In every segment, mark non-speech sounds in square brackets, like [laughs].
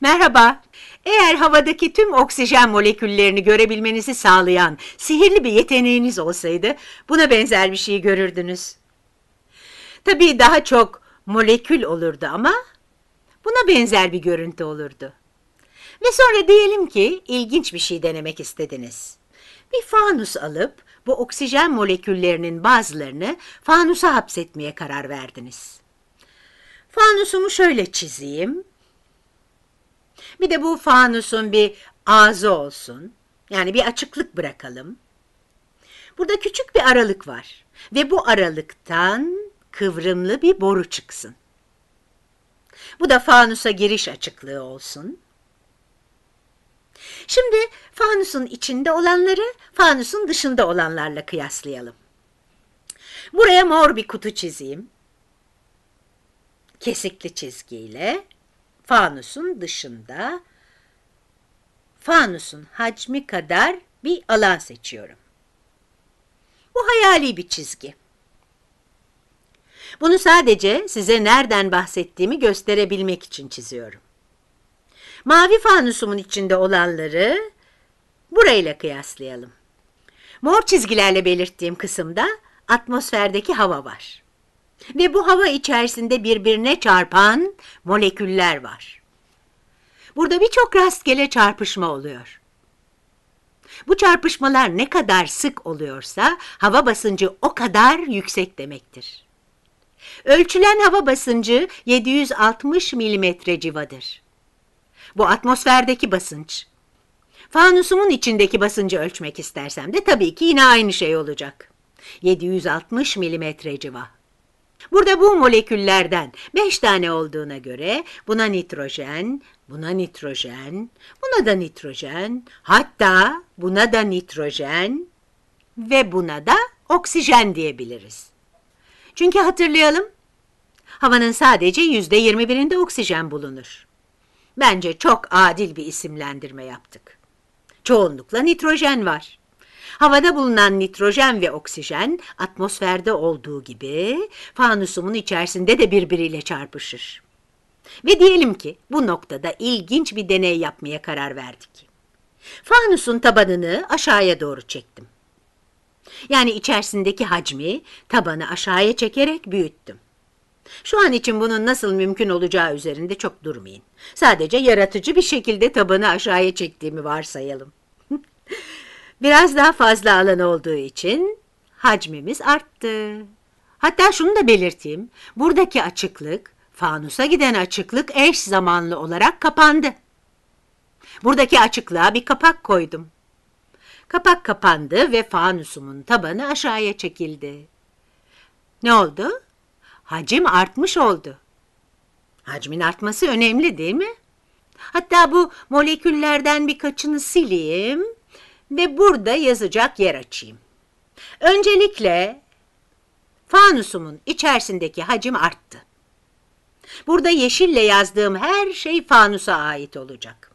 Merhaba. Eğer havadaki tüm oksijen moleküllerini görebilmenizi sağlayan sihirli bir yeteneğiniz olsaydı buna benzer bir şey görürdünüz. Tabii daha çok molekül olurdu ama buna benzer bir görüntü olurdu. Ve sonra diyelim ki ilginç bir şey denemek istediniz. Bir fanus alıp bu oksijen moleküllerinin bazılarını fanusa hapsetmeye karar verdiniz. Fanusumu şöyle çizeyim bir de bu fanusun bir ağzı olsun. Yani bir açıklık bırakalım. Burada küçük bir aralık var ve bu aralıktan kıvrımlı bir boru çıksın. Bu da fanusa giriş açıklığı olsun. Şimdi fanusun içinde olanları fanusun dışında olanlarla kıyaslayalım. Buraya mor bir kutu çizeyim. Kesikli çizgiyle fanusun dışında fanusun hacmi kadar bir alan seçiyorum. Bu hayali bir çizgi. Bunu sadece size nereden bahsettiğimi gösterebilmek için çiziyorum. Mavi fanusumun içinde olanları burayla kıyaslayalım. Mor çizgilerle belirttiğim kısımda atmosferdeki hava var. Ve bu hava içerisinde birbirine çarpan moleküller var. Burada birçok rastgele çarpışma oluyor. Bu çarpışmalar ne kadar sık oluyorsa hava basıncı o kadar yüksek demektir. Ölçülen hava basıncı 760 milimetre civadır. Bu atmosferdeki basınç. Fanusumun içindeki basıncı ölçmek istersem de tabii ki yine aynı şey olacak. 760 milimetre civa. Burada bu moleküllerden beş tane olduğuna göre buna nitrojen, buna nitrojen, buna da nitrojen, hatta buna da nitrojen ve buna da oksijen diyebiliriz. Çünkü hatırlayalım, havanın sadece yüzde yirmi birinde oksijen bulunur. Bence çok adil bir isimlendirme yaptık. Çoğunlukla nitrojen var. Havada bulunan nitrojen ve oksijen atmosferde olduğu gibi fanusumun içerisinde de birbiriyle çarpışır. Ve diyelim ki bu noktada ilginç bir deney yapmaya karar verdik. Fanusun tabanını aşağıya doğru çektim. Yani içerisindeki hacmi tabanı aşağıya çekerek büyüttüm. Şu an için bunun nasıl mümkün olacağı üzerinde çok durmayın. Sadece yaratıcı bir şekilde tabanı aşağıya çektiğimi varsayalım. Biraz daha fazla alan olduğu için hacmimiz arttı. Hatta şunu da belirteyim. Buradaki açıklık, fanusa giden açıklık eş zamanlı olarak kapandı. Buradaki açıklığa bir kapak koydum. Kapak kapandı ve fanusumun tabanı aşağıya çekildi. Ne oldu? Hacim artmış oldu. Hacmin artması önemli değil mi? Hatta bu moleküllerden birkaçını sileyim ve burada yazacak yer açayım. Öncelikle fanusumun içerisindeki hacim arttı. Burada yeşille yazdığım her şey fanusa ait olacak.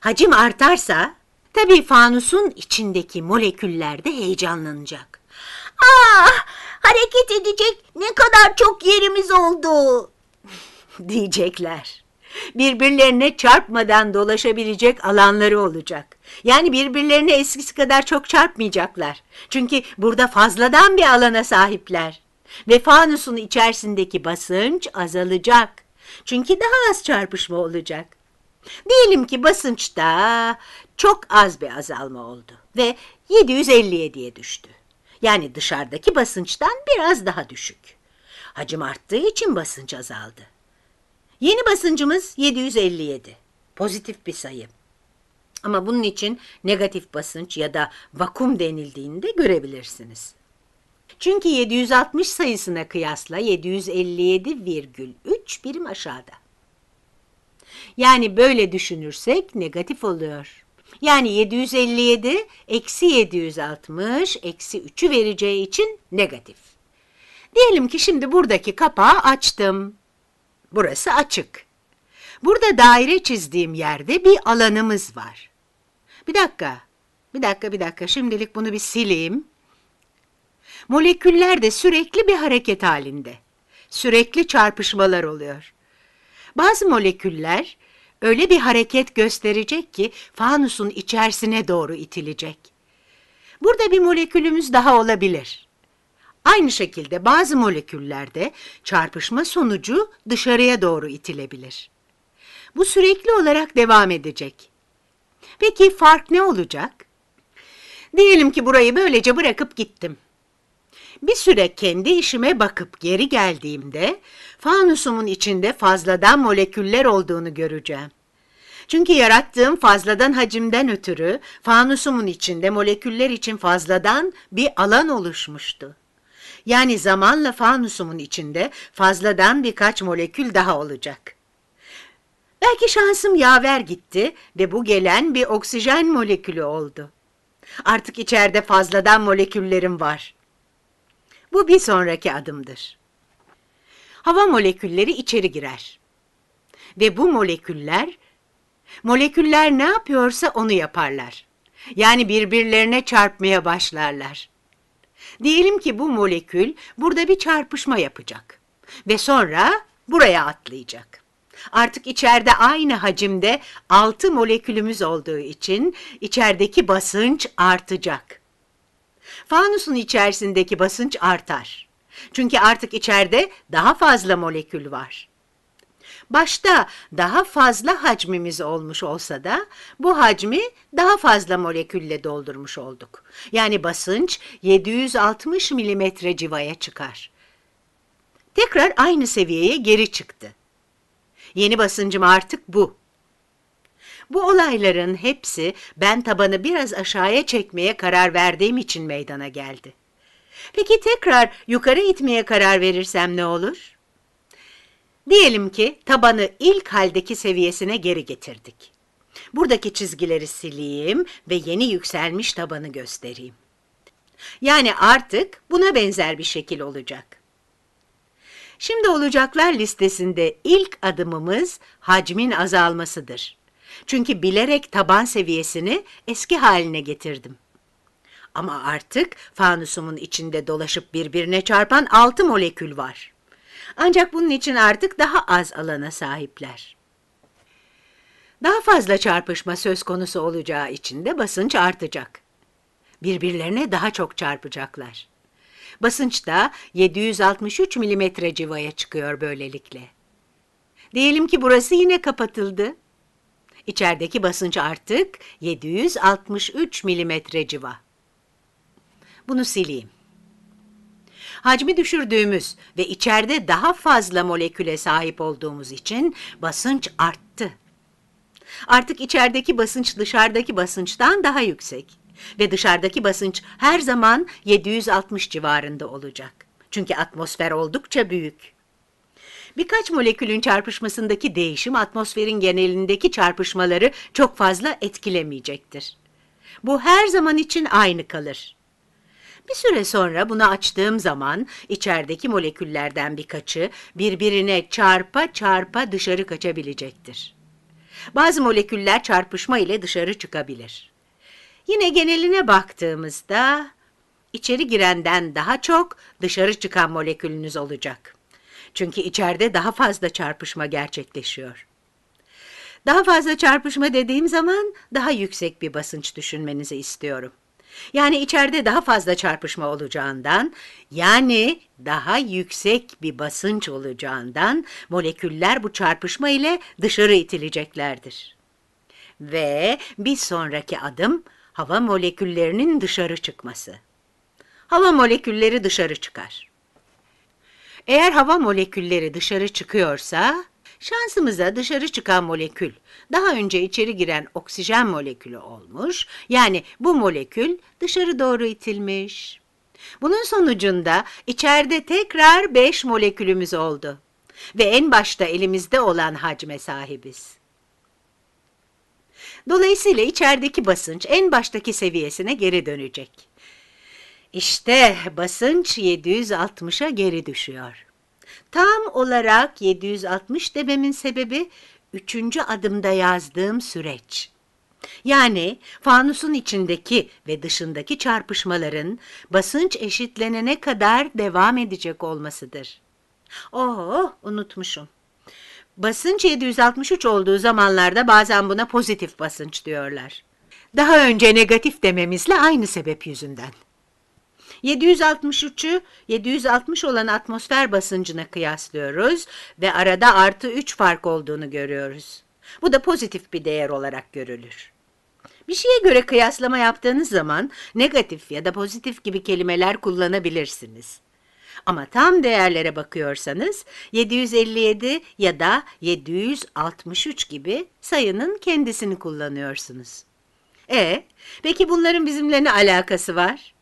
Hacim artarsa tabii fanusun içindeki moleküller de heyecanlanacak. Ah, hareket edecek ne kadar çok yerimiz oldu [laughs] diyecekler birbirlerine çarpmadan dolaşabilecek alanları olacak. Yani birbirlerine eskisi kadar çok çarpmayacaklar. Çünkü burada fazladan bir alana sahipler. Ve fanusun içerisindeki basınç azalacak. Çünkü daha az çarpışma olacak. Diyelim ki basınçta çok az bir azalma oldu ve 757'ye düştü. Yani dışarıdaki basınçtan biraz daha düşük. Hacim arttığı için basınç azaldı. Yeni basıncımız 757. Pozitif bir sayı. Ama bunun için negatif basınç ya da vakum denildiğini de görebilirsiniz. Çünkü 760 sayısına kıyasla 757,3 birim aşağıda. Yani böyle düşünürsek negatif oluyor. Yani 757 eksi 760 eksi 3'ü vereceği için negatif. Diyelim ki şimdi buradaki kapağı açtım. Burası açık. Burada daire çizdiğim yerde bir alanımız var. Bir dakika, bir dakika, bir dakika. Şimdilik bunu bir sileyim. Moleküller de sürekli bir hareket halinde. Sürekli çarpışmalar oluyor. Bazı moleküller öyle bir hareket gösterecek ki fanusun içerisine doğru itilecek. Burada bir molekülümüz daha olabilir. Aynı şekilde bazı moleküllerde çarpışma sonucu dışarıya doğru itilebilir. Bu sürekli olarak devam edecek. Peki fark ne olacak? Diyelim ki burayı böylece bırakıp gittim. Bir süre kendi işime bakıp geri geldiğimde fanusumun içinde fazladan moleküller olduğunu göreceğim. Çünkü yarattığım fazladan hacimden ötürü fanusumun içinde moleküller için fazladan bir alan oluşmuştu. Yani zamanla fanusumun içinde fazladan birkaç molekül daha olacak. Belki şansım yaver gitti ve bu gelen bir oksijen molekülü oldu. Artık içeride fazladan moleküllerim var. Bu bir sonraki adımdır. Hava molekülleri içeri girer. Ve bu moleküller, moleküller ne yapıyorsa onu yaparlar. Yani birbirlerine çarpmaya başlarlar. Diyelim ki bu molekül burada bir çarpışma yapacak ve sonra buraya atlayacak. Artık içeride aynı hacimde 6 molekülümüz olduğu için içerideki basınç artacak. Fanusun içerisindeki basınç artar. Çünkü artık içeride daha fazla molekül var. Başta daha fazla hacmimiz olmuş olsa da bu hacmi daha fazla molekülle doldurmuş olduk. Yani basınç 760 milimetre civaya çıkar. Tekrar aynı seviyeye geri çıktı. Yeni basıncım artık bu. Bu olayların hepsi ben tabanı biraz aşağıya çekmeye karar verdiğim için meydana geldi. Peki tekrar yukarı itmeye karar verirsem ne olur? Diyelim ki tabanı ilk haldeki seviyesine geri getirdik. Buradaki çizgileri sileyim ve yeni yükselmiş tabanı göstereyim. Yani artık buna benzer bir şekil olacak. Şimdi olacaklar listesinde ilk adımımız hacmin azalmasıdır. Çünkü bilerek taban seviyesini eski haline getirdim. Ama artık fanusumun içinde dolaşıp birbirine çarpan altı molekül var. Ancak bunun için artık daha az alana sahipler. Daha fazla çarpışma söz konusu olacağı için de basınç artacak. Birbirlerine daha çok çarpacaklar. Basınç da 763 mm civaya çıkıyor böylelikle. Diyelim ki burası yine kapatıldı. İçerideki basınç artık 763 mm civa. Bunu sileyim. Hacmi düşürdüğümüz ve içeride daha fazla moleküle sahip olduğumuz için basınç arttı. Artık içerideki basınç dışarıdaki basınçtan daha yüksek ve dışarıdaki basınç her zaman 760 civarında olacak. Çünkü atmosfer oldukça büyük. Birkaç molekülün çarpışmasındaki değişim atmosferin genelindeki çarpışmaları çok fazla etkilemeyecektir. Bu her zaman için aynı kalır. Bir süre sonra bunu açtığım zaman içerideki moleküllerden birkaçı birbirine çarpa çarpa dışarı kaçabilecektir. Bazı moleküller çarpışma ile dışarı çıkabilir. Yine geneline baktığımızda içeri girenden daha çok dışarı çıkan molekülünüz olacak. Çünkü içeride daha fazla çarpışma gerçekleşiyor. Daha fazla çarpışma dediğim zaman daha yüksek bir basınç düşünmenizi istiyorum. Yani içeride daha fazla çarpışma olacağından, yani daha yüksek bir basınç olacağından moleküller bu çarpışma ile dışarı itileceklerdir. Ve bir sonraki adım hava moleküllerinin dışarı çıkması. Hava molekülleri dışarı çıkar. Eğer hava molekülleri dışarı çıkıyorsa Şansımıza dışarı çıkan molekül daha önce içeri giren oksijen molekülü olmuş. Yani bu molekül dışarı doğru itilmiş. Bunun sonucunda içeride tekrar 5 molekülümüz oldu ve en başta elimizde olan hacme sahibiz. Dolayısıyla içerideki basınç en baştaki seviyesine geri dönecek. İşte basınç 760'a geri düşüyor. Tam olarak 760 dememin sebebi üçüncü adımda yazdığım süreç. Yani fanusun içindeki ve dışındaki çarpışmaların basınç eşitlenene kadar devam edecek olmasıdır. Oho unutmuşum. Basınç 763 olduğu zamanlarda bazen buna pozitif basınç diyorlar. Daha önce negatif dememizle aynı sebep yüzünden. 763'ü 760 olan atmosfer basıncına kıyaslıyoruz ve arada artı 3 fark olduğunu görüyoruz. Bu da pozitif bir değer olarak görülür. Bir şeye göre kıyaslama yaptığınız zaman negatif ya da pozitif gibi kelimeler kullanabilirsiniz. Ama tam değerlere bakıyorsanız 757 ya da 763 gibi sayının kendisini kullanıyorsunuz. E, peki bunların bizimle ne alakası var?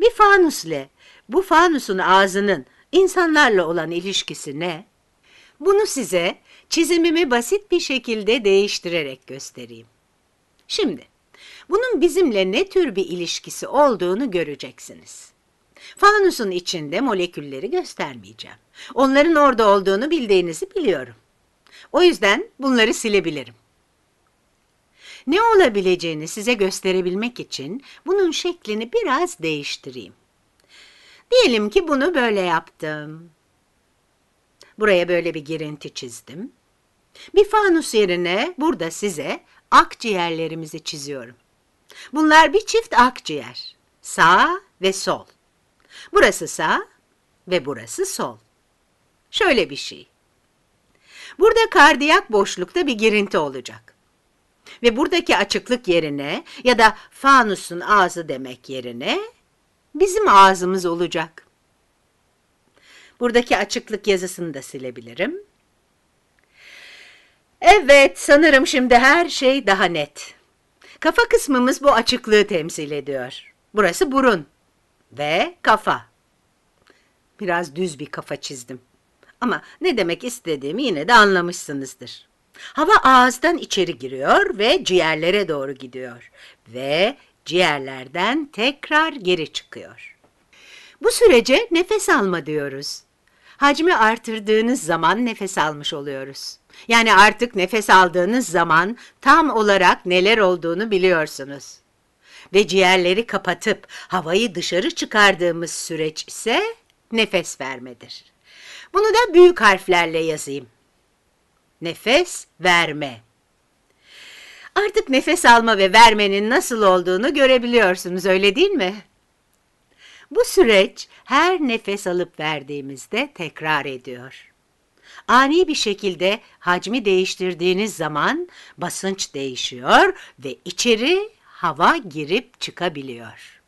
Bir fanusle, bu fanusun ağzının insanlarla olan ilişkisi ne? Bunu size çizimimi basit bir şekilde değiştirerek göstereyim. Şimdi, bunun bizimle ne tür bir ilişkisi olduğunu göreceksiniz. Fanusun içinde molekülleri göstermeyeceğim. Onların orada olduğunu bildiğinizi biliyorum. O yüzden bunları silebilirim. Ne olabileceğini size gösterebilmek için bunun şeklini biraz değiştireyim. Diyelim ki bunu böyle yaptım. Buraya böyle bir girinti çizdim. Bir fanus yerine burada size akciğerlerimizi çiziyorum. Bunlar bir çift akciğer. Sağ ve sol. Burası sağ ve burası sol. Şöyle bir şey. Burada kardiyak boşlukta bir girinti olacak ve buradaki açıklık yerine ya da fanusun ağzı demek yerine bizim ağzımız olacak. Buradaki açıklık yazısını da silebilirim. Evet, sanırım şimdi her şey daha net. Kafa kısmımız bu açıklığı temsil ediyor. Burası burun ve kafa. Biraz düz bir kafa çizdim. Ama ne demek istediğimi yine de anlamışsınızdır. Hava ağızdan içeri giriyor ve ciğerlere doğru gidiyor ve ciğerlerden tekrar geri çıkıyor. Bu sürece nefes alma diyoruz. Hacmi artırdığınız zaman nefes almış oluyoruz. Yani artık nefes aldığınız zaman tam olarak neler olduğunu biliyorsunuz. Ve ciğerleri kapatıp havayı dışarı çıkardığımız süreç ise nefes vermedir. Bunu da büyük harflerle yazayım. Nefes verme. Artık nefes alma ve vermenin nasıl olduğunu görebiliyorsunuz öyle değil mi? Bu süreç her nefes alıp verdiğimizde tekrar ediyor. Ani bir şekilde hacmi değiştirdiğiniz zaman basınç değişiyor ve içeri hava girip çıkabiliyor.